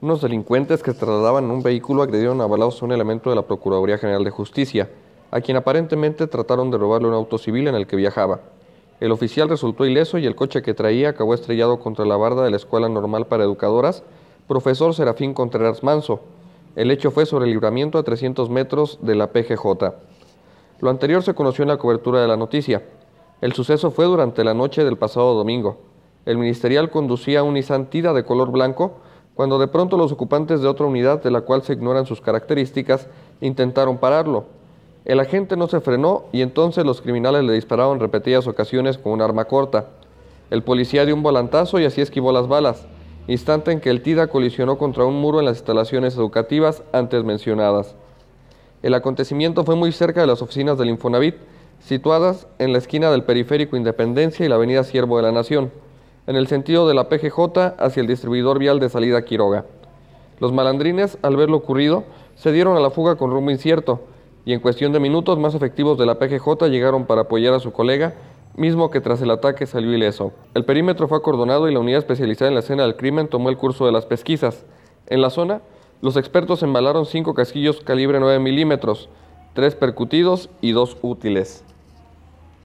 Unos delincuentes que trasladaban un vehículo agredieron a balazos a un elemento de la Procuraduría General de Justicia, a quien aparentemente trataron de robarle un auto civil en el que viajaba. El oficial resultó ileso y el coche que traía acabó estrellado contra la barda de la Escuela Normal para Educadoras, profesor Serafín Contreras Manso. El hecho fue sobre el libramiento a 300 metros de la PGJ. Lo anterior se conoció en la cobertura de la noticia. El suceso fue durante la noche del pasado domingo. El ministerial conducía un Isantida de color blanco, cuando de pronto los ocupantes de otra unidad de la cual se ignoran sus características intentaron pararlo. El agente no se frenó y entonces los criminales le dispararon repetidas ocasiones con un arma corta. El policía dio un volantazo y así esquivó las balas, instante en que el TIDA colisionó contra un muro en las instalaciones educativas antes mencionadas. El acontecimiento fue muy cerca de las oficinas del Infonavit, situadas en la esquina del periférico Independencia y la avenida Siervo de la Nación en el sentido de la PGJ hacia el distribuidor vial de salida Quiroga. Los malandrines, al ver lo ocurrido, se dieron a la fuga con rumbo incierto y en cuestión de minutos más efectivos de la PGJ llegaron para apoyar a su colega, mismo que tras el ataque salió ileso. El perímetro fue acordonado y la unidad especializada en la escena del crimen tomó el curso de las pesquisas. En la zona, los expertos embalaron cinco casquillos calibre 9 milímetros, tres percutidos y dos útiles.